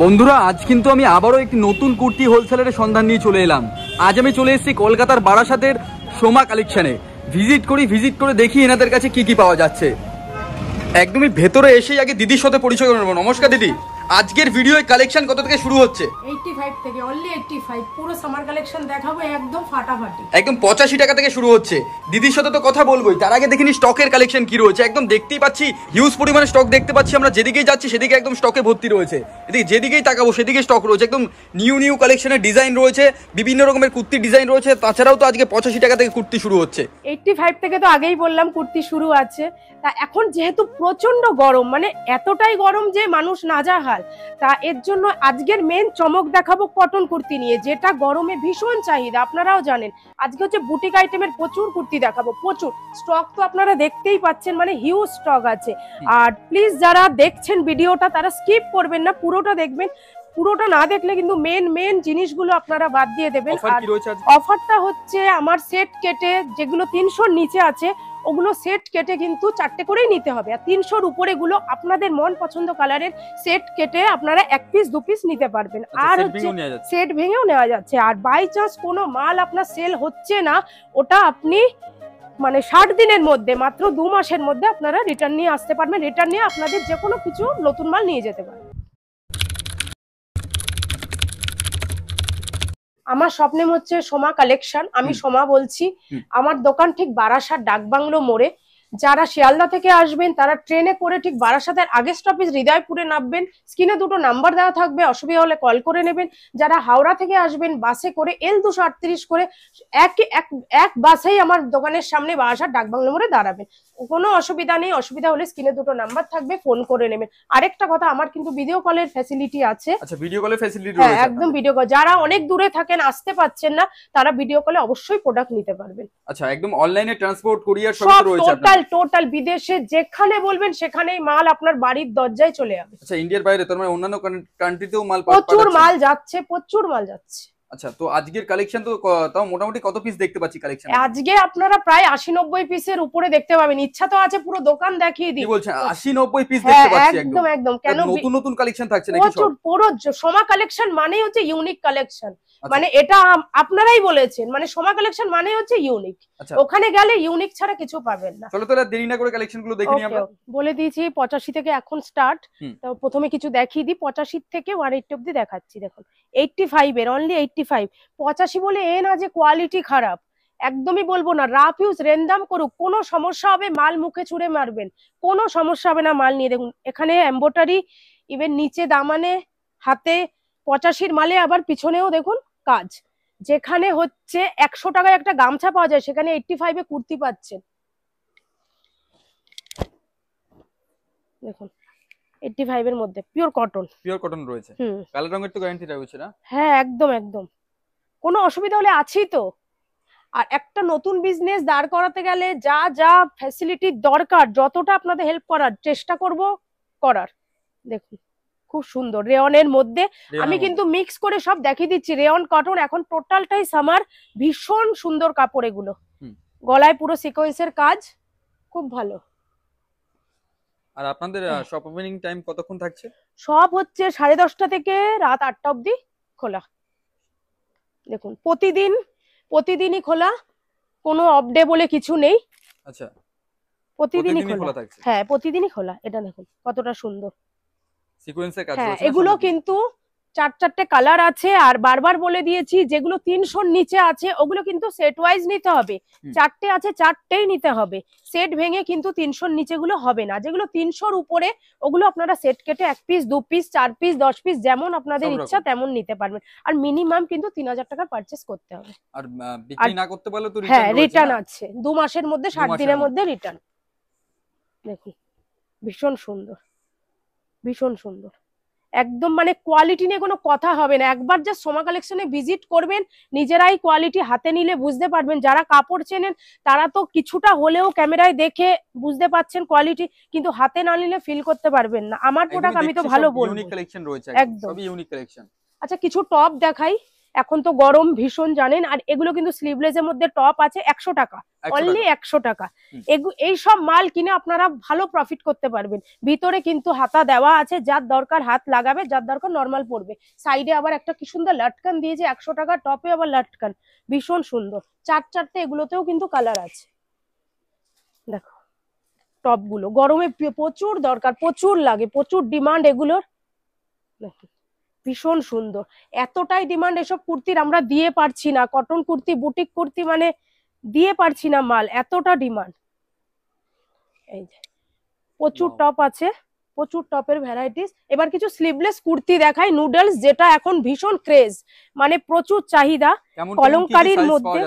বন্ধুরা আজ কিন্তু আমি আবারও একটি নতুন কুর্তি হোলসেলের সন্ধান নিয়ে চলে এলাম আজ আমি চলে এসেছি কলকাতার বারাসাতের সোমা কালেকশানে ভিজিট করি ভিজিট করে দেখি এনাদের কাছে কি কি পাওয়া যাচ্ছে একদমই ভেতরে এসেই আগে দিদির সাথে পরিচয় করে নমস্কার দিদি আজকের ভিডিও কালেকশন কত থেকে শুরু হচ্ছে 85 থেকে অনলি 85 পুরো সামার কালেকশন দেখাবো একদম ফাটাফাটি একদম 85 টাকা থেকে শুরু হচ্ছে দিদির সাথে তো কথা বলবোই তার আগে দেখিনি স্টকের কালেকশন কি রয়েছে একদম দেখতেই পাচ্ছি হিউজ পরিমাণে স্টক দেখতে পাচ্ছি আমরা যেদিকেই যাচ্ছি সেদিকে একদম স্টকে ভর্তি রয়েছে এদিকে যেদিকেই তাকাবো সেদিকে স্টক রয়েছে একদম নিউ নিউ কালেকশনের ডিজাইন রয়েছে বিভিন্ন রকমের কুর্তি ডিজাইন রয়েছে তাছাড়াও তো আজকে 85 টাকা থেকে কুর্তি শুরু হচ্ছে 85 থেকে তো আগেই বললাম কুর্তি শুরু আছে তা এখন যেহেতু প্রচন্ড গরম মানে এতটাই গরম যে মানুষ না নাজাহাল তা এর জন্য আজকের মেন চমক দেখাবো কটন কুর্তি নিয়ে যেটা গরমে ভীষণ চাহিদা আপনারাও জানেন আজকে হচ্ছে বুটিক আইটেমের প্রচুর কুর্তি দেখাবো প্রচুর স্টক তো আপনারা দেখতেই পাচ্ছেন মানে হিউজ স্টক আছে আর প্লিজ যারা দেখছেন ভিডিওটা তারা স্কিপ করবেন না পুরোটা দেখবেন পুরোটা না দেখলে কিন্তু মেন মেন জিনিসগুলো আপনারা বাদ দিয়ে দেবেন অফারটা হচ্ছে আমার সেট কেটে যেগুলো তিনশোর নিচে আছে ওগুলো সেট কেটে কিন্তু চারটে করেই নিতে হবে আর তিনশোর উপরে গুলো আপনাদের মন পছন্দ কালারের সেট কেটে আপনারা এক পিস দু পিস নিতে পারবেন আচ্ছা, আর হচ্ছে সেট ভেঙেও নেওয়া যাচ্ছে আর বাই চান্স কোনো মাল আপনার সেল হচ্ছে না ওটা আপনি মানে ষাট দিনের মধ্যে মাত্র দু মাসের মধ্যে আপনারা রিটার্ন নিয়ে আসতে পারবেন রিটার্ন নিয়ে আপনাদের যে কোনো কিছু নতুন মাল নিয়ে যেতে পারবেন আমার স্বপ্নে হচ্ছে সোমা কালেকশন আমি সোমা বলছি আমার দোকান ঠিক বারাসাত ডাকবাংলো মোড়ে যারা শিয়ালদা থেকে আসবেন তারা ট্রেনে করে ঠিক বারাসাতের আগে স্টপেজ হৃদয়পুরে নামবেন স্ক্রিনে দুটো নাম্বার দেওয়া থাকবে অসুবিধা হলে কল করে নেবেন যারা হাওড়া থেকে আসবেন বাসে করে এল দুশো করে এক এক বাসেই আমার দোকানের সামনে বারাসাত ডাকবাংলো মোড়ে দাঁড়াবেন কোনো অসুবিধা নেই অসুবিধা হলে স্ক্রিনে দুটো নাম্বার থাকবে ফোন করে নেবেন আরেকটা কথা আমার কিন্তু ভিডিও কলের ফ্যাসিলিটি আছে আচ্ছা ভিডিও কলের ফ্যাসিলিটি হ্যাঁ একদম ভিডিও কল যারা অনেক দূরে থাকেন আসতে পাচ্ছেন না তারা ভিডিও কলে অবশ্যই প্রোডাক্ট নিতে পারবেন আচ্ছা একদম অনলাইনে ট্রান্সপোর্ট কুরিয়ার সব রয়েছে টোটাল টোটাল বিদেশে যেখানে বলবেন সেখানেই মাল আপনার বাড়ির দরজায় চলে যাবে আচ্ছা ইন্ডিয়ার বাইরে তার মানে অন্যান্য কান্ট্রিতেও মাল প্রচুর মাল যাচ্ছে প্রচুর মাল যাচ্ছে আচ্ছা তো আজকের কালেকশন তো তাও মোটামুটি কত পিস দেখতে পাচ্ছি কালেকশন আজকে আপনারা প্রায় 80 90 পিসের উপরে দেখতে পাবেন ইচ্ছা তো আছে পুরো দোকান দেখিয়ে দিই কি বলছেন 80 90 পিস দেখতে হ্যাঁ, পাচ্ছি একদম একদম কেন নতুন নতুন কালেকশন থাকছে নাকি সব পুরো সোমা কালেকশন মানেই হচ্ছে ইউনিক কালেকশন আচ্ছা। মানে এটা আপনারাই বলেছেন মানে সোমা কালেকশন মানেই হচ্ছে ইউনিক আচ্ছা। ওখানে গেলে ইউনিক ছাড়া কিছু পাবেন না চলো তাহলে দেরি না করে কালেকশন গুলো দেখে নিই আমরা বলে দিয়েছি 85 থেকে এখন স্টার্ট তো প্রথমে কিছু দেখিয়ে দিই 85 থেকে 180 অবধি দেখাচ্ছি দেখুন 85 এর অনলি 80 ফাইভ পঁচাশি বলে এ না যে কোয়ালিটি খারাপ একদমই বলবো না রাফ ইউজ রেন্ডাম করুক কোনো সমস্যা হবে মাল মুখে ছুঁড়ে মারবেন কোনো সমস্যা হবে না মাল নিয়ে দেখুন এখানে এম্বোটারি ইভেন নিচে দামানে হাতে পঁচাশির মালে আবার পিছনেও দেখুন কাজ যেখানে হচ্ছে একশো টাকায় একটা গামছা পাওয়া যায় সেখানে এইটটি ফাইভে কুর্তি পাচ্ছেন দেখুন 85 এর মধ্যে পিওর কটন পিওর কটন রয়েছে কালো রঙের তো গ্যারান্টি রয়েছে না হ্যাঁ একদম একদম কোনো অসুবিধা হলে আছেই তো আর একটা নতুন বিজনেস দাঁড় করাতে গেলে যা যা ফ্যাসিলিটি দরকার যতটা আপনাদের হেল্প করার চেষ্টা করব করার দেখুন খুব সুন্দর রেয়নের মধ্যে আমি কিন্তু মিক্স করে সব দেখিয়ে দিচ্ছি রেয়ন কটন এখন টোটালটাই সামার ভীষণ সুন্দর কাপড় এগুলো গলায় পুরো সিকোয়েন্সের কাজ খুব ভালো আর আপনাদের শপ ওপেনিং টাইম কতক্ষণ থাকছে সব হচ্ছে সাড়ে দশটা থেকে রাত আটটা অবধি খোলা দেখুন প্রতিদিন প্রতিদিনই খোলা কোনো অফ ডে বলে কিছু নেই আচ্ছা প্রতিদিনই খোলা হ্যাঁ প্রতিদিনই খোলা এটা দেখুন কতটা সুন্দর সিকোয়েন্সের কাজ হ্যাঁ, এগুলো কিন্তু চার চারটে কালার আছে আর বারবার বলে দিয়েছি যেগুলো তিনশোর নিচে আছে ওগুলো কিন্তু সেট ওয়াইজ নিতে হবে চারটে আছে চারটেই নিতে হবে সেট ভেঙে কিন্তু তিনশোর নিচে গুলো হবে না যেগুলো তিনশোর উপরে ওগুলো আপনারা সেট কেটে এক পিস দু পিস চার পিস দশ পিস যেমন আপনাদের ইচ্ছা তেমন নিতে পারবেন আর মিনিমাম কিন্তু তিন হাজার টাকা পারচেস করতে হবে আর হ্যাঁ রিটার্ন আছে দু মাসের মধ্যে ষাট দিনের মধ্যে রিটার্ন দেখুন ভীষণ সুন্দর ভীষণ সুন্দর একদম মানে কোয়ালিটি নিয়ে কোনো কথা হবে না একবার যা সোমা কালেকশনে ভিজিট করবেন নিজেরাই কোয়ালিটি হাতে নিলে বুঝতে পারবেন যারা কাপড় চেনেন তারা তো কিছুটা হলেও ক্যামেরায় দেখে বুঝতে পাচ্ছেন কোয়ালিটি কিন্তু হাতে না নিলে ফিল করতে পারবেন না আমার প্রোডাক্ট আমি তো ভালো বলবো একদম আচ্ছা কিছু টপ দেখাই এখন তো গরম ভীষণ জানেন আর এগুলো কিন্তু স্লিভলেসের মধ্যে টপ আছে একশো টাকা অনলি একশো টাকা এই সব মাল কিনে আপনারা ভালো প্রফিট করতে পারবেন ভিতরে কিন্তু হাতা দেওয়া আছে যার দরকার হাত লাগাবে যার দরকার নর্মাল পড়বে সাইডে আবার একটা কি সুন্দর লাটকান দিয়েছে একশো টাকা টপে আবার লাটকান ভীষণ সুন্দর চার চারটে এগুলোতেও কিন্তু কালার আছে দেখো টপগুলো গরমে প্রচুর দরকার প্রচুর লাগে প্রচুর ডিমান্ড এগুলোর দেখো ভীষণ সুন্দর এতটাই ডিমান্ড এসব কুর্তির আমরা দিয়ে পারছি না কটন কুর্তি বুটিক কুর্তি মানে দিয়ে পারছি না মাল এতটা ডিমান্ড এই প্রচুর টপ আছে প্রচুর টপের ভ্যারাইটিস এবার কিছু স্লিভলেস কুর্তি দেখাই নুডলস যেটা এখন ভীষণ ক্রেজ মানে প্রচুর চাহিদা কলমকারীর মধ্যে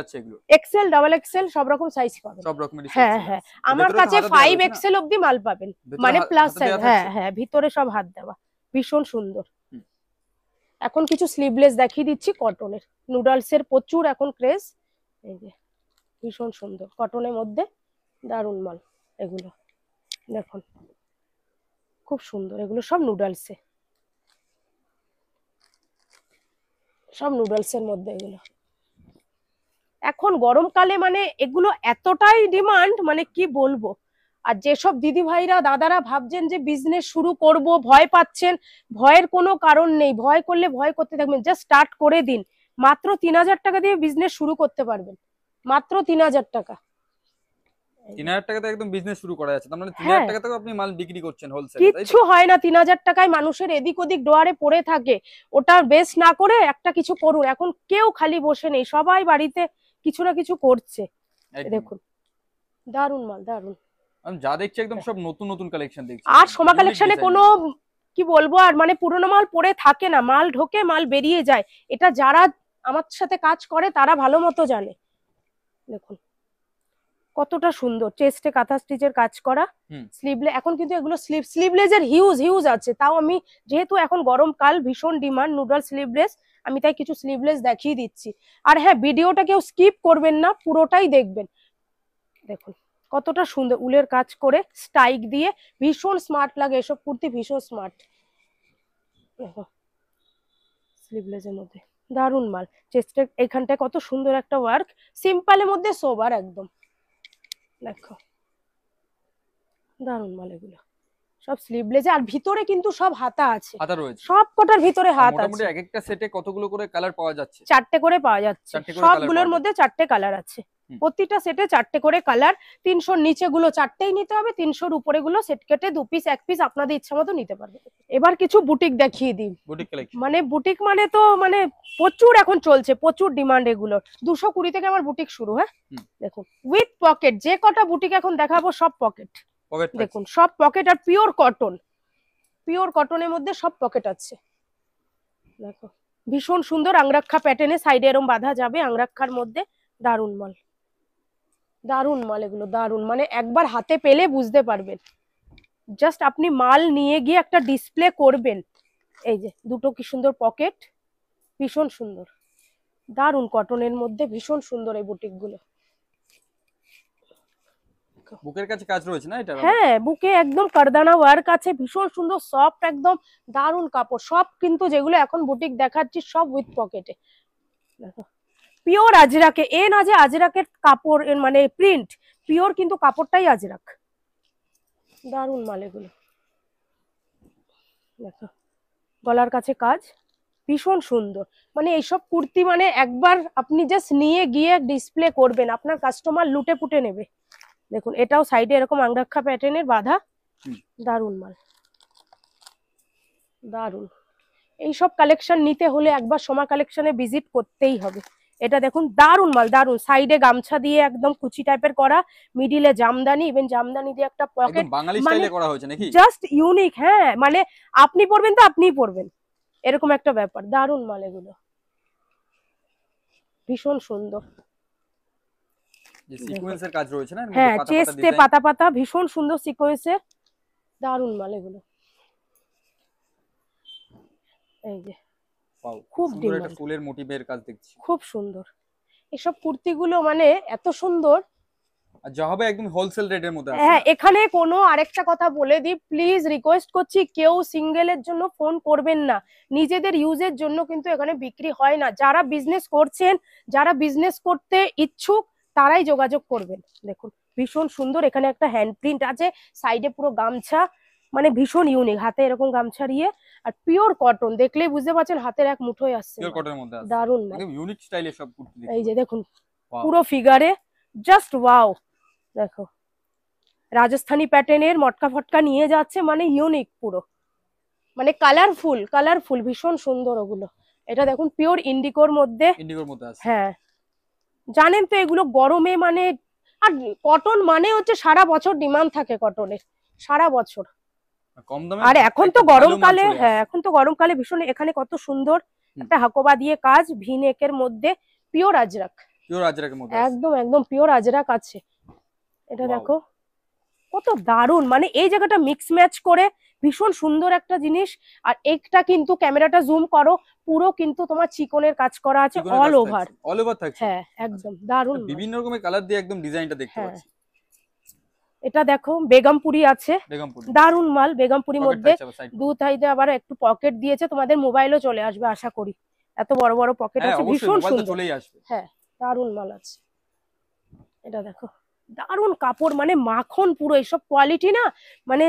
এক্সেল ডাবল এক্সেল সব রকম সাইজ পাবেন সব রকম হ্যাঁ হ্যাঁ আমার কাছে ফাইভ এক্সেল অব্দি মাল পাবেন মানে প্লাস সাইজ হ্যাঁ হ্যাঁ ভিতরে সব হাত দেওয়া ভীষণ সুন্দর এখন কিছু স্লিভলেস দেখিয়ে দিচ্ছি কটনের নুডলসের প্রচুর এখন ক্রেজ এই যে ভীষণ সুন্দর কটনের মধ্যে দারুণ মাল এগুলো দেখুন খুব সুন্দর এগুলো সব নুডলসে সব নুডলসের মধ্যে এগুলো এখন গরমকালে মানে এগুলো এতটাই ডিমান্ড মানে কি বলবো আর যেসব দিদি ভাইরা দাদারা ভাবছেন যে বিজনেস শুরু করব ভয় পাচ্ছেন ভয়ের কোনো কারণ নেই ভয় করলে ভয় করতে থাকবেন জাস্ট স্টার্ট করে দিন মাত্র তিন হাজার টাকা দিয়ে বিজনেস শুরু করতে পারবেন মাত্র তিন হাজার টাকা একদম বিজনেস শুরু করা মানে হ্যাঁ। মাল বিক্রি করছেন কিছু হয় না তিন হাজার টাকায় মানুষের এদিক ওদিক থাকে ওটা বেশ না করে একটা কিছু করুন এখন কেউ খালি বসে নেই সবাই বাড়িতে কিছু না কিছু করছে দেখুন দারুন মাল দারুন যা দেখছি একদম সব নতুন নতুন কালেকশন দেখছি আর সোমা কালেকশনে কোনো কি বলবো আর মানে পুরনো মাল পরে থাকে না মাল ঢোকে মাল বেরিয়ে যায় এটা যারা আমার সাথে কাজ করে তারা ভালো মতো জানে দেখুন কতটা সুন্দর চেস্টে কাঁথা স্টিচের কাজ করা স্লিভলে এখন কিন্তু এগুলো স্লিভ স্লিভলেসের হিউজ হিউজ আছে তাও আমি যেহেতু এখন গরমকাল ভীষণ ডিমান্ড নুডল স্লিভলেস আমি তাই কিছু স্লিভলেস দেখিয়ে দিচ্ছি আর হ্যাঁ ভিডিওটা কেউ স্কিপ করবেন না পুরোটাই দেখবেন দেখুন কতটা সুন্দর উলের কাজ করে স্টাইক দিয়ে ভীষণ স্মার্ট লাগে এসব কুর্তি ভীষণ স্মার্ট স্লিভলেসের মধ্যে দারুন মাল চেস্টে এখানটায় কত সুন্দর একটা ওয়ার্ক সিম্পলের মধ্যে সোবার একদম দেখো দারুন মাল এগুলো সব স্লিভলেসে আর ভিতরে কিন্তু সব হাতা আছে হাতা রয়েছে সব কটার ভিতরে হাত আছে মোটামুটি এক একটা সেটে কতগুলো করে কালার পাওয়া যাচ্ছে চারটে করে পাওয়া যাচ্ছে সবগুলোর মধ্যে চারটে কালার আছে প্রতিটা সেটে চারটে করে কালার তিনশোর নিচে গুলো চারটেই নিতে হবে তিনশোর উপরে গুলো সেট কেটে দু পিস এক পিস আপনাদের ইচ্ছা মতো নিতে পারবে এবার কিছু বুটিক দেখিয়ে দিই মানে বুটিক মানে তো মানে প্রচুর এখন চলছে প্রচুর ডিমান্ড এগুলো দুশো কুড়ি থেকে আমার বুটিক শুরু হ্যাঁ দেখুন উইথ পকেট যে কটা বুটিক এখন দেখাবো সব পকেট দেখুন সব পকেট আর পিওর কটন পিওর কটনের মধ্যে সব পকেট আছে দেখো ভীষণ সুন্দর আংরাক্ষা প্যাটার্নে সাইডে এরম বাঁধা যাবে আংরাক্ষার মধ্যে দারুণ মাল দারুণ মাল এগুলো দারুণ মানে একবার হাতে পেলে বুঝতে পারবেন জাস্ট আপনি মাল নিয়ে গিয়ে একটা ডিসপ্লে করবেন এই যে দুটো কি সুন্দর পকেট ভীষণ সুন্দর দারুণ কটনের মধ্যে ভীষণ সুন্দর এই বুটিকগুলো বুকের কাছে হ্যাঁ বুকে একদম ভীষণ সুন্দর একদম কাপড় সব কিন্তু যেগুলো এখন বুটিক দেখাচ্ছি সব উইথ পকেটে দেখো পিওর আজরাকে এ না যে আজরাকের কাপড় মানে প্রিন্ট পিওর কিন্তু কাপড়টাই আজরাক দারুন মাল এগুলো দেখো গলার কাছে কাজ ভীষণ সুন্দর মানে এইসব কুর্তি মানে একবার আপনি জাস্ট নিয়ে গিয়ে ডিসপ্লে করবেন আপনার কাস্টমার লুটে পুটে নেবে দেখুন এটাও সাইডে এরকম আংরাক্ষা প্যাটার্নের বাধা দারুণ মাল দারুণ এইসব কালেকশন নিতে হলে একবার সোমা কালেকশনে ভিজিট করতেই হবে এটা দেখুন দারুন মাল দারুন সাইডে গামছা দিয়ে একদম কুচি টাইপের করা মিডিলে জামদানি ইভেন জামদানি দিয়ে একটা পকেট বাঙালি স্টাইলে মানে করা হয়েছে নাকি জাস্ট ইউনিক হ্যাঁ মানে আপনি পরবেন তো আপনিই পরবেন এরকম একটা ব্যাপার দারুন মাল এগুলো ভীষণ সুন্দর হ্যাঁ চেস্টে পাতা পাতা ভীষণ সুন্দর দারুন মাল এগুলো এই যে খুব ফুলের মোটিভের কাজ দেখছি খুব সুন্দর এসব কুর্তিগুলো মানে এত সুন্দর যা হবে একদম হোলসেল মধ্যে হ্যাঁ এখানে কোনো আরেকটা কথা বলে দিই প্লিজ রিকোয়েস্ট করছি কেউ সিঙ্গেল এর জন্য ফোন করবেন না নিজেদের ইউজের জন্য কিন্তু এখানে বিক্রি হয় না যারা বিজনেস করছেন যারা বিজনেস করতে ইচ্ছুক তারাই যোগাযোগ করবেন দেখুন ভীষণ সুন্দর এখানে একটা হ্যান্ড প্রিন্ট আছে সাইডে পুরো গামছা মানে ভীষণ ইউনিক হাতে এরকম গামছা দিয়ে আর পিওর কটন দেখলেই বুঝতে পারছেন হাতের এক মুঠোই আসছে পিওর কটনের মধ্যে আছে দারুন ইউনিক স্টাইলে সব কুর্তি এই যে দেখুন পুরো ফিগারে জাস্ট ওয়াও দেখো রাজস্থানী প্যাটার্নের মটকা ফটকা নিয়ে যাচ্ছে মানে ইউনিক পুরো মানে কালারফুল কালারফুল ভীষণ সুন্দর ওগুলো এটা দেখুন পিওর ইন্ডিকোর মধ্যে ইন্ডিকোর মধ্যে আছে হ্যাঁ জানেন তো এগুলো গরমে মানে আর কটন মানে হচ্ছে সারা বছর ডিমান্ড থাকে কটনের সারা বছর আর এখন তো গরমকালে হ্যাঁ এখন তো গরমকালে ভীষণ এখানে কত সুন্দর একটা হাকোবা দিয়ে কাজ ভিনেকের মধ্যে পিওর আজরাক পিওর মধ্যে একদম একদম পিওর আজরাক আছে এটা দেখো কত দারুন মানে এই জায়গাটা মিক্স ম্যাচ করে ভীষণ সুন্দর একটা জিনিস আর একটা কিন্তু ক্যামেরাটা জুম করো পুরো কিন্তু তোমার চিকনের কাজ করা আছে অল ওভার অল ওভার থাকছে হ্যাঁ একদম দারুন বিভিন্ন রকমের কালার দিয়ে একদম ডিজাইনটা দেখতে হ্যাঁ, পাচ্ছি এটা দেখো বেগমপুরি আছে দারুন মাল বেগমপুরির মধ্যে দু থাইতে আবার একটু পকেট দিয়েছে তোমাদের মোবাইলও চলে আসবে আশা করি এত বড় বড় পকেট হ্যাঁ, আছে ভীষণ সুন্দর হ্যাঁ দারুন মাল আছে এটা দেখো দারুন কাপড় মানে মাখন পুরো এইসব কোয়ালিটি না মানে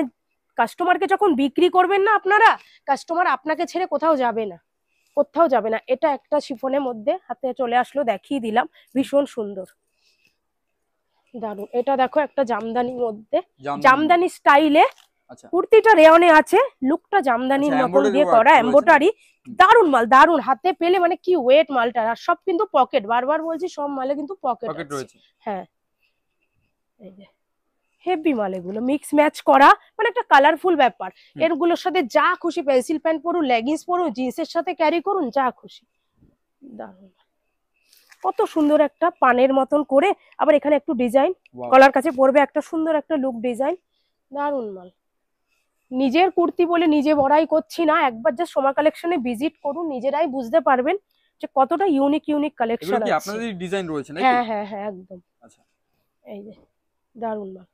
কাস্টমারকে যখন বিক্রি করবেন না আপনারা কাস্টমার আপনাকে ছেড়ে কোথাও যাবে না কোথাও যাবে না এটা একটা শিফনের মধ্যে হাতে চলে আসলো দেখিয়ে দিলাম ভীষণ সুন্দর দারুন এটা দেখো একটা জামদানির মধ্যে জামদানি স্টাইলে আচ্ছা। কুর্তিটা রেওনে আছে লুকটা জামদানির আচ্ছা, মতন দিয়ে করা এম্বোটারি দারুন মাল দারুন হাতে পেলে মানে কি ওয়েট মালটা আর সব কিন্তু পকেট বারবার বলছি সব মালে কিন্তু পকেট হ্যাঁ এই যে হেভি মাল এগুলো মিক্স ম্যাচ করা মানে একটা কালারফুল ব্যাপার এরগুলোর সাথে যা খুশি পেন্সিল প্যান্ট পরুন লেগিংস পরুন জিন্সের সাথে ক্যারি করুন যা খুশি দারুন কত সুন্দর একটা পানের মতন করে আবার এখানে একটু ডিজাইন কলার কাছে পরবে একটা সুন্দর একটা লুক ডিজাইন দারুন মাল নিজের কুর্তি বলে নিজে বড়াই করছি না একবার যা সোমা কালেকশনে ভিজিট করুন নিজেরাই বুঝতে পারবেন যে কতটা ইউনিক ইউনিক কালেকশন আছে আপনাদের ডিজাইন রয়েছে নাকি হ্যাঁ হ্যাঁ হ্যাঁ একদম আচ্ছা এই যে দারুন মাল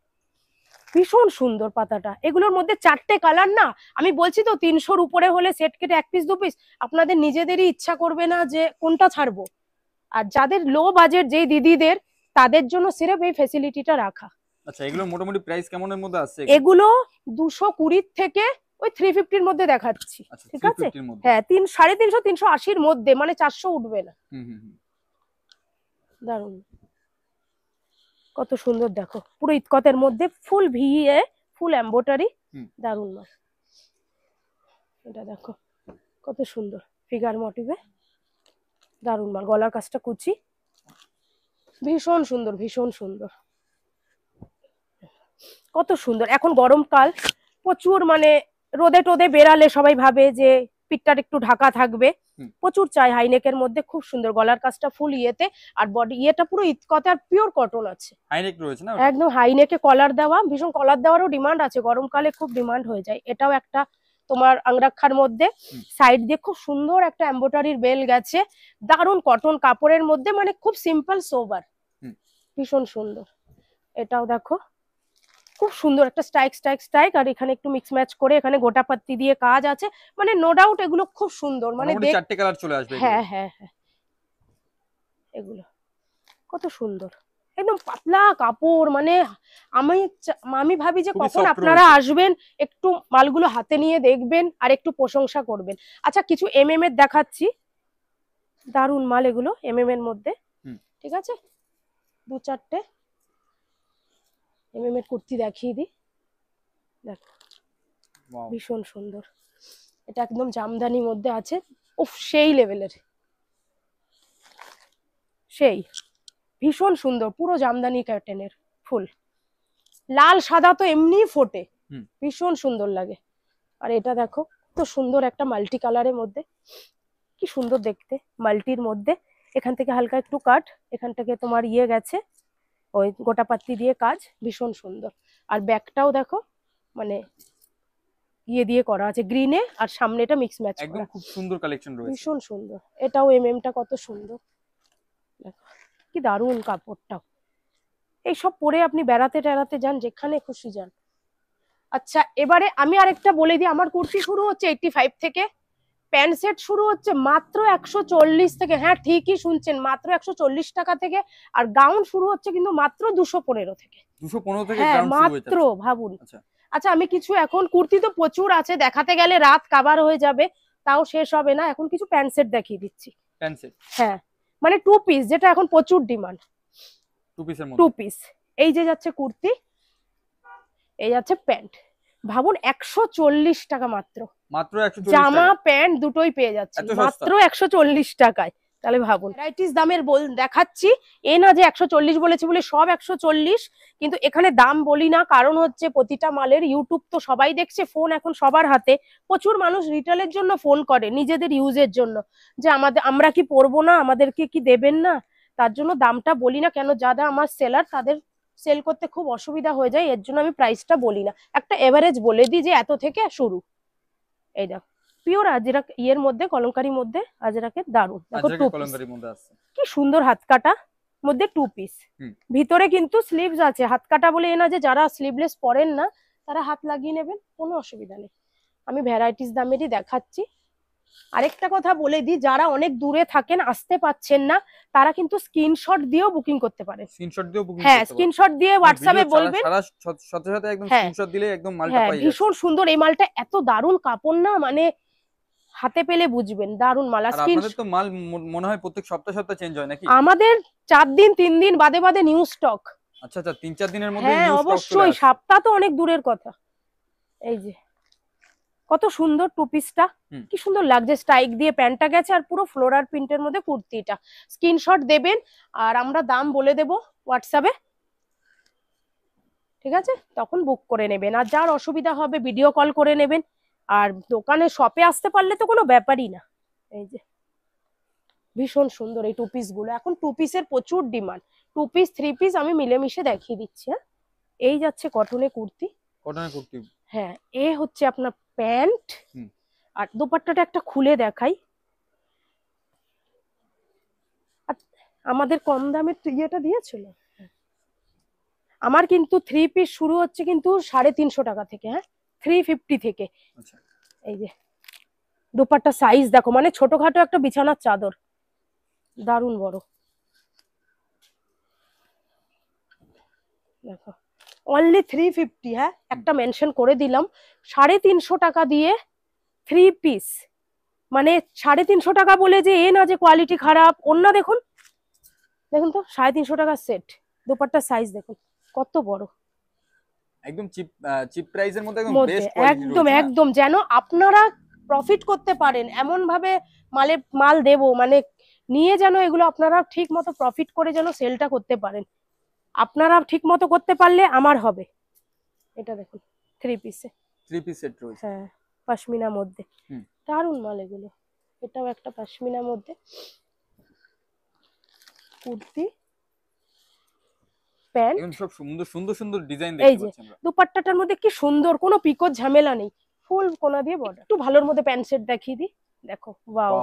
ভীষণ সুন্দর পাতাটা এগুলোর মধ্যে চারটে কালার না আমি বলছি তো তিনশোর উপরে হলে সেট কেটে এক পিস দু পিস আপনাদের নিজেদেরই ইচ্ছা করবে না যে কোনটা ছাড়বো আর যাদের লো বাজেট যেই দিদিদের তাদের জন্য সিরেপ এই ফ্যাসিলিটিটা রাখা আচ্ছা এগুলো মোটামুটি প্রাইস কেমনের মধ্যে আছে এগুলো 220 থেকে ওই 350 এর মধ্যে দেখাচ্ছি আচ্ছা, ঠিক আছে হ্যাঁ 3 350 380 এর মধ্যে মানে 400 উঠবে না হুম হুম দারুন কত সুন্দর দেখো পুরো ইতকতের মধ্যে ফুল ভিয়ে ফুল এমবোটারি দারুন মাছ এটা দেখো কত সুন্দর ফিগার মোটিভে দারুণ মাল গলার কাজটা কুচি ভীষণ সুন্দর ভীষণ সুন্দর কত সুন্দর এখন গরমকাল প্রচুর মানে রোদে টোদে বেড়ালে সবাই ভাবে যে পিঠটার একটু ঢাকা থাকবে প্রচুর চাই হাইনেকের মধ্যে খুব সুন্দর গলার কাজটা ফুল ইয়েতে আর বডি ইয়েটা পুরো ইতকতে আর পিওর কটন আছে হাইনেক রয়েছে না একদম হাইনেকে কলার দেওয়া ভীষণ কলার দেওয়ারও ডিমান্ড আছে গরমকালে খুব ডিমান্ড হয়ে যায় এটাও একটা তোমার আংরাক্ষার মধ্যে সাইড দিয়ে খুব সুন্দর একটা এম্বোটারির বেল গেছে দারুন কটন কাপড়ের মধ্যে মানে খুব সিম্পল সোবার ভীষণ সুন্দর এটাও দেখো খুব সুন্দর একটা স্ট্রাইক স্ট্রাইক স্ট্রাইক আর এখানে একটু মিক্স ম্যাচ করে এখানে গোটা পাত্তি দিয়ে কাজ আছে মানে নো ডাউট এগুলো খুব সুন্দর মানে চারটে কালার চলে আসবে হ্যাঁ হ্যাঁ হ্যাঁ এগুলো কত সুন্দর একদম পাতলা কাপড় মানে আমি আমি ভাবি যে কখন আপনারা আসবেন একটু মালগুলো হাতে নিয়ে দেখবেন আর একটু প্রশংসা করবেন আচ্ছা কিছু এম এম এর দেখাচ্ছি দারুন মাল এগুলো এম এম এর মধ্যে ঠিক আছে দু চারটে এম এম এর কুর্তি দেখিয়ে দিই দেখ ভীষণ সুন্দর এটা একদম জামদানির মধ্যে আছে উফ সেই লেভেলের সেই ভীষণ সুন্দর পুরো জামদানি ক্যাটেনের ফুল লাল সাদা তো এমনি ফোটে ভীষণ সুন্দর লাগে আর এটা দেখো তো সুন্দর একটা মাল্টি কালারের মধ্যে কি সুন্দর দেখতে মাল্টির মধ্যে এখান থেকে হালকা একটু কাট এখান থেকে তোমার ইয়ে গেছে ওই গোটা পাত্তি দিয়ে কাজ ভীষণ সুন্দর আর ব্যাকটাও দেখো মানে ইয়ে দিয়ে করা আছে গ্রিনে আর সামনেটা মিক্স ম্যাচ একদম খুব সুন্দর কালেকশন রয়েছে ভীষণ সুন্দর এটাও এমএমটা কত সুন্দর দেখো কি দারুণ কাপড়টা এইসব পরে আপনি বেড়াতে টেড়াতে যান যেখানে খুশি যান আচ্ছা এবারে আমি আরেকটা বলে দিই আমার কুর্তি শুরু হচ্ছে এইটি ফাইভ থেকে প্যান্ট সেট শুরু হচ্ছে মাত্র একশো চল্লিশ থেকে হ্যাঁ ঠিকই শুনছেন মাত্র একশো চল্লিশ টাকা থেকে আর গাউন শুরু হচ্ছে কিন্তু মাত্র দুশো পনেরো থেকে দুশো পনেরো থেকে হ্যাঁ মাত্র ভাবুন আচ্ছা।, আচ্ছা আমি কিছু এখন কুর্তি তো প্রচুর আছে দেখাতে গেলে রাত কাবার হয়ে যাবে তাও শেষ হবে না এখন কিছু প্যান্ট সেট দেখিয়ে দিচ্ছি প্যান্ট সেট হ্যাঁ মানে টু পিস যেটা এখন প্রচুর ডিমান্ড টু পিসের মধ্যে টু পিস এই যে যাচ্ছে কুর্তি এই যাচ্ছে প্যান্ট ভাবুন একশো চল্লিশ টাকা মাত্র মাত্র জামা প্যান্ট দুটোই পেয়ে যাচ্ছে মাত্র একশো চল্লিশ টাকায় তাহলে ভাবুন ভ্যারাইটিস দামের বল দেখাচ্ছি এ না যে একশো বলেছি বলে সব একশো কিন্তু এখানে দাম বলি না কারণ হচ্ছে প্রতিটা মালের ইউটিউব তো সবাই দেখছে ফোন এখন সবার হাতে প্রচুর মানুষ রিটেলের জন্য ফোন করে নিজেদের ইউজের জন্য যে আমাদের আমরা কি পরবো না আমাদেরকে কি দেবেন না তার জন্য দামটা বলি না কেন যারা আমার সেলার তাদের সেল করতে খুব অসুবিধা হয়ে যায় এর জন্য আমি প্রাইসটা বলি না একটা এভারেজ বলে দিই যে এত থেকে শুরু এই দেখো পিওর আজরা ইয়ের মধ্যে কলমকারির মধ্যে আজরাকে দারুন দেখো টু কি সুন্দর হাত কাটা মধ্যে টু পিস ভিতরে কিন্তু স্লিভস আছে হাত কাটা বলে এ না যে যারা স্লিভলেস পরেন না তারা হাত লাগিয়ে নেবেন কোনো অসুবিধা নেই আমি ভ্যারাইটিস দামেরই দেখাচ্ছি আরেকটা কথা বলে দিই যারা অনেক দূরে থাকেন আসতে পাচ্ছেন না তারা কিন্তু স্ক্রিনশট দিয়েও বুকিং করতে পারে স্ক্রিনশট দিয়েও বুকিং হ্যাঁ স্ক্রিনশট দিয়ে হোয়াটসঅ্যাপে বলবেন সাথে সাথে একদম স্ক্রিনশট হ্যাঁ। দিলে একদম মালটা হ্যাঁ, পাই ভীষণ সুন্দর এই মালটা এত দারুণ কাপড় না মানে হাতে পেলে বুঝবেন দারুন মাল আর স্কিন তো মাল মনে হয় প্রত্যেক সপ্তাহ সপ্তাহ চেঞ্জ হয় নাকি আমাদের চার দিন তিন দিন বাদে বাদে নিউ স্টক আচ্ছা আচ্ছা তিন চার দিনের মধ্যে হ্যাঁ অবশ্যই সপ্তাহ তো অনেক দূরের কথা এই যে কত সুন্দর টু পিসটা কি সুন্দর লাগছে স্ট্রাইক দিয়ে প্যান্টটা গেছে আর পুরো ফ্লোরার প্রিন্টের মধ্যে কুর্তিটা স্ক্রিনশট দেবেন আর আমরা দাম বলে দেব হোয়াটসঅ্যাপে ঠিক আছে তখন বুক করে নেবেন আর যার অসুবিধা হবে ভিডিও কল করে নেবেন আর দোকানে শপে আসতে পারলে তো কোনো ব্যাপারই না এই যে ভীষণ সুন্দর এই টুপিস গুলো এখন টুপিসের প্রচুর demand two piece three piece আমি মিলেমিশে দেখিয়ে দিচ্ছি হ্যাঁ এই যাচ্ছে কটনে কুর্তি কটনে কুর্তি হ্যাঁ এ হচ্ছে আপনার প্যান্ট আর দোপাট্টাটা একটা খুলে দেখাই আমাদের কম দামের ইয়েটা দিয়েছিল আমার কিন্তু থ্রি পিস শুরু হচ্ছে কিন্তু সাড়ে তিনশো টাকা থেকে হ্যাঁ থ্রি ফিফটি থেকে আচ্ছা। এই যে দুপাট্টা সাইজ দেখো মানে ছোটখাটো একটা বিছানার চাদর দারুণ বড় দেখো অনলি থ্রি ফিফটি হ্যাঁ একটা মেনশন করে দিলাম সাড়ে তিনশো টাকা দিয়ে থ্রি পিস মানে সাড়ে তিনশো টাকা বলে যে এ না যে কোয়ালিটি খারাপ অন্য দেখুন দেখুন তো সাড়ে তিনশো টাকা সেট দুপাট্টার সাইজ দেখুন কত বড় একদম চিপ চিপ প্রাইসের মধ্যে একদম বেস্ট একদম হ্যাঁ। একদম যেন আপনারা প্রফিট করতে পারেন এমন ভাবে মালে মাল দেব মানে নিয়ে যেন এগুলো আপনারা ঠিক মতো প্রফিট করে যেন সেলটা করতে পারেন আপনারা ঠিক মতো করতে পারলে আমার হবে এটা দেখুন থ্রি পিসে থ্রি পিস সেট হ্যাঁ পাশমিনা মধ্যে দারুণ মাল এগুলো এটাও একটা পাশমিনার মধ্যে কুর্তি প্যান্ট সব সুন্দর সুন্দর সুন্দর ডিজাইন এই যে দুপাট্টাটার মধ্যে কি সুন্দর কোনো পিকো ঝামেলা নেই ফুল কোনা দিয়ে বর্ডার একটু ভালোর মধ্যে প্যান্ট সেট দেখিয়ে দি দেখো ওয়াও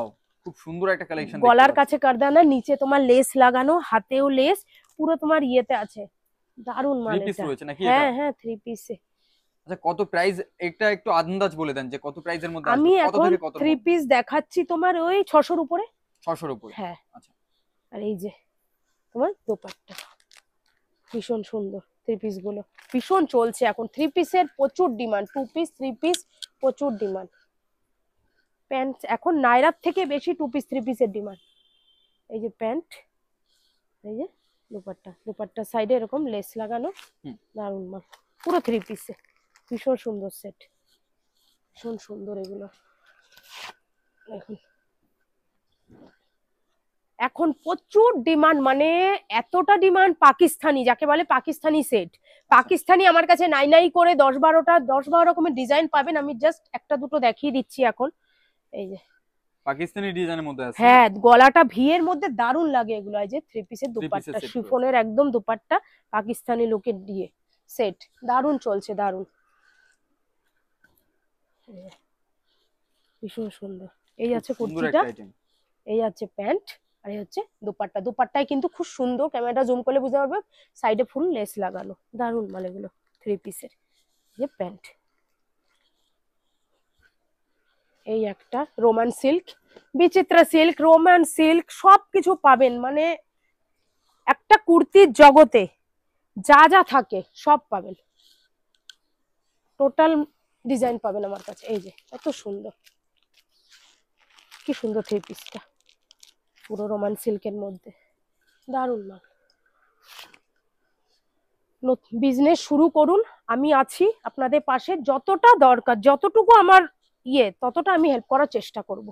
খুব সুন্দর একটা কালেকশন গলার কাছে কারদানা নিচে তোমার লেস লাগানো হাতেও লেস পুরো তোমার ইয়েতে আছে দারুন মানে হ্যাঁ হ্যাঁ থ্রি পিসে আচ্ছা কত প্রাইস এটা একটু আন্দাজ বলে দেন যে কত প্রাইজের মধ্যে আমি এখন থ্রি পিস দেখাচ্ছি তোমার ওই 600 উপরে 600 উপরে হ্যাঁ আচ্ছা আর এই যে তোমার দোপাট্টা ভীষণ সুন্দর থ্রি পিসগুলো ভীষণ চলছে এখন থ্রি পিসের প্রচুর demand two piece three piece প্রচুর ডিমান্ড প্যান্ট এখন নাইরার থেকে বেশি টু পিস থ্রি পিসের ডিমান্ড এই যে প্যান্ট এই যে দুপাট্টা দুপাট্টা সাইডে এরকম লেস লাগানো দারুণ মাল পুরো থ্রি পিসে ভীষণ সুন্দর সেট ভীষণ সুন্দর এগুলো এখন এখন প্রচুর ডিমান্ড মানে এতটা ডিমান্ড পাকিস্তানি যাকে বলে পাকিস্তানি সেট পাকিস্তানি আমার কাছে নাই নাই করে দশ বারোটা দশ বারো রকমের ডিজাইন পাবেন আমি জাস্ট একটা দুটো দেখিয়ে দিচ্ছি এখন এই যে মধ্যে হ্যাঁ গলাটা মধ্যে দারুণ লাগে এগুলো যে দুপাট্টা একদম দুপাট্টা পাকিস্তানি লোকের দিয়ে সেট দারুণ চলছে ভীষণ সুন্দর এই আছে কুর্তিটা এই প্যান্ট আর হচ্ছে দুপাট্টা দুপাট্টায় কিন্তু খুব সুন্দর ক্যামেরাটা জুম করলে বুঝতে পারবে সাইডে ফুল লেস লাগানো মানে মালেগুলো থ্রি পিসের যে প্যান্ট এই একটা roman silk Vichitra silk roman silk সব কিছু পাবেন মানে একটা কুর্তির জগতে যা যা থাকে সব পাবেন টোটাল ডিজাইন পাবেন আমার কাছে এই যে এত সুন্দর কি সুন্দর থ্রি পিসটা পুরো রোমান সিল্কের মধ্যে দারুণ মাল বিজনেস শুরু করুন আমি আছি আপনাদের পাশে যতটা দরকার যতটুকু আমার ইয়ে ততটা আমি হেল্প করার চেষ্টা করব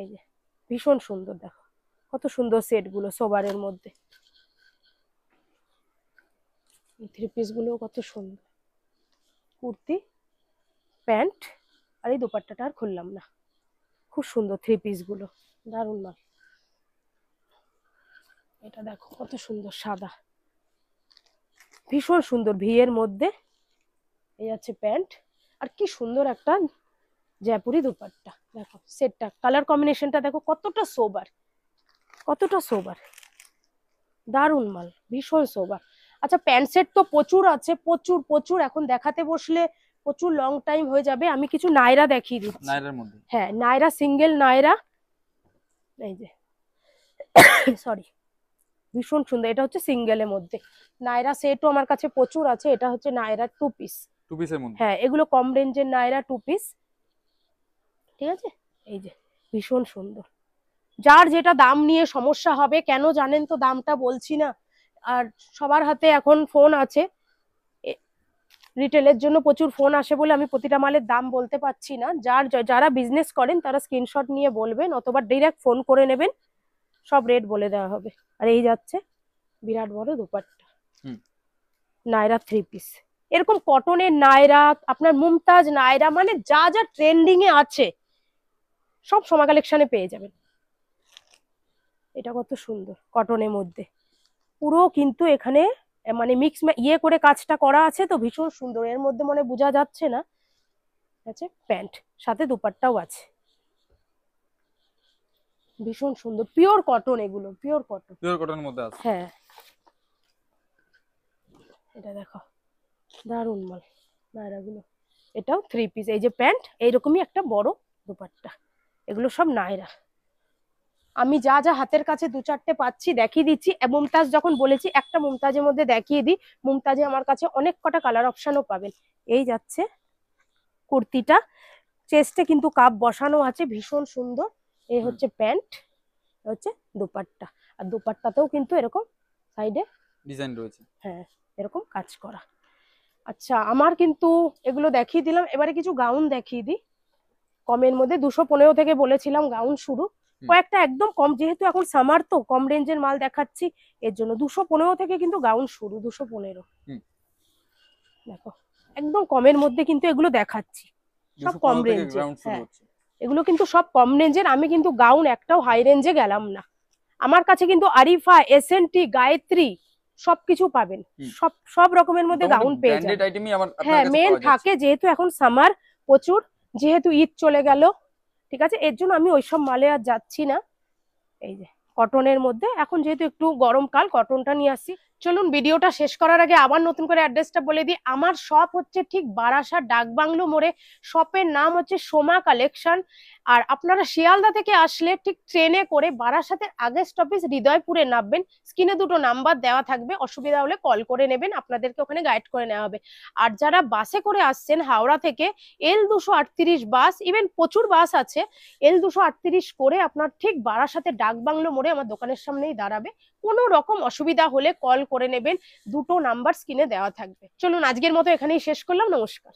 এই যে ভীষণ সুন্দর দেখো কত সুন্দর সেটগুলো সোবারের মধ্যে থ্রি পিসগুলোও কত সুন্দর কুর্তি প্যান্ট আর এই দুপাট্টাটা আর খুললাম না খুব সুন্দর থ্রি পিসগুলো দারুণ মাল এটা দেখো কত সুন্দর সাদা ভীষণ সুন্দর ভিয়ের মধ্যে এই আছে প্যান্ট আর কি সুন্দর একটা জয়পুরি দুপাট্টা দেখো সেটটা কালার কম্বিনেশনটা দেখো কতটা সোবার কতটা সোবার দারুণ মাল ভীষণ সোবার আচ্ছা প্যান্ট সেট তো প্রচুর আছে প্রচুর প্রচুর এখন দেখাতে বসলে প্রচুর লং টাইম হয়ে যাবে আমি কিছু নাইরা দেখিয়ে দিচ্ছি নাইরার মধ্যে হ্যাঁ নাইরা সিঙ্গেল নাইরা এই যে সরি ভীষণ সুন্দর এটা হচ্ছে সিঙ্গেল এর মধ্যে নায়রা সেটও আমার কাছে প্রচুর আছে এটা হচ্ছে নায়রা টু পিস টু এর মধ্যে হ্যাঁ এগুলো কম রেঞ্জের নায়রা টু পিস ঠিক আছে এই যে ভীষণ সুন্দর যার যেটা দাম নিয়ে সমস্যা হবে কেন জানেন তো দামটা বলছি না আর সবার হাতে এখন ফোন আছে রিটেলের জন্য প্রচুর ফোন আসে বলে আমি প্রতিটা মালের দাম বলতে পারছি না যার যারা বিজনেস করেন তারা স্ক্রিনশট নিয়ে বলবেন অথবা ডিরেক্ট ফোন করে নেবেন সব রেট বলে দেওয়া হবে আর এই যাচ্ছে বিরাট বড় দুপাট্টা নাইরা থ্রি পিস এরকম কটনের নায়রা আপনার মুমতাজ নায়রা মানে যা যা ট্রেন্ডিং এ আছে সব সময় কালেকশনে পেয়ে যাবেন এটা কত সুন্দর কটনের মধ্যে পুরো কিন্তু এখানে মানে মিক্স ইয়ে করে কাজটা করা আছে তো ভীষণ সুন্দর এর মধ্যে মনে বোঝা যাচ্ছে না আছে প্যান্ট সাথে দুপাট্টাও আছে ভীষণ সুন্দর পিওর কটন এগুলো পিওর কটন পিওর কটনের মধ্যে আছে হ্যাঁ এটা দেখো দারুন মাল নায়রাগুলো এটাও থ্রি পিস এই যে প্যান্ট এইরকমই একটা বড় দুপাট্টা এগুলো সব নায়রা আমি যা যা হাতের কাছে দু চারটে পাচ্ছি দেখিয়ে দিচ্ছি মুমতাজ যখন বলেছি একটা মুমতাজের মধ্যে দেখিয়ে দিই মমতাজে আমার কাছে অনেক কটা কালার অপশানও পাবেন এই যাচ্ছে কুর্তিটা চেস্টে কিন্তু কাপ বসানো আছে ভীষণ সুন্দর এ হচ্ছে প্যান্ট হচ্ছে দুপাট্টা আর দুপাট্টাতেও কিন্তু এরকম সাইডে ডিজাইন রয়েছে হ্যাঁ এরকম কাজ করা আচ্ছা আমার কিন্তু এগুলো দেখিয়ে দিলাম এবারে কিছু গাউন দেখিয়ে দিই কমের মধ্যে দুশো পনেরো থেকে বলেছিলাম গাউন শুরু কয়েকটা একদম কম যেহেতু এখন সামার তো কম রেঞ্জের মাল দেখাচ্ছি এর জন্য দুশো পনেরো থেকে কিন্তু গাউন শুরু দুশো পনেরো দেখো একদম কমের মধ্যে কিন্তু এগুলো দেখাচ্ছি সব কম রেঞ্জ হ্যাঁ এগুলো কিন্তু সব কম রেঞ্জের আমি কিন্তু গাউন একটাও হাই রেঞ্জে গেলাম না আমার কাছে কিন্তু আরিফা এস এন টি গায়ত্রী সবকিছু পাবেন সব সব রকমের মধ্যে গাউন পেয়ে যাবেন হ্যাঁ মেন থাকে যেহেতু এখন সামার প্রচুর যেহেতু ঈদ চলে গেল ঠিক আছে এর জন্য আমি ওইসব মালে আর যাচ্ছি না এই যে কটনের মধ্যে এখন যেহেতু একটু গরমকাল কটনটা নিয়ে আসছি চলুন ভিডিওটা শেষ করার আগে আবার নতুন করে অ্যাড্রেসটা বলে দিই আমার শপ হচ্ছে ঠিক বারাসা ডাকবাংলো মোড়ে শপের নাম হচ্ছে সোমা কালেকশন আর আপনারা শিয়ালদা থেকে আসলে ঠিক ট্রেনে করে বারাসাতে আগে স্টপেজ হৃদয়পুরে নামবেন স্ক্রিনে দুটো নাম্বার দেওয়া থাকবে অসুবিধা হলে কল করে নেবেন আপনাদেরকে ওখানে গাইড করে নেওয়া হবে আর যারা বাসে করে আসছেন হাওড়া থেকে এল দুশো বাস ইভেন প্রচুর বাস আছে এল দুশো করে আপনার ঠিক বারাসাতে ডাকবাংলো মোড়ে আমার দোকানের সামনেই দাঁড়াবে কোনো রকম অসুবিধা হলে কল করে নেবেন দুটো নাম্বার স্ক্রিনে দেওয়া থাকবে চলুন আজকের মতো এখানেই শেষ করলাম নমস্কার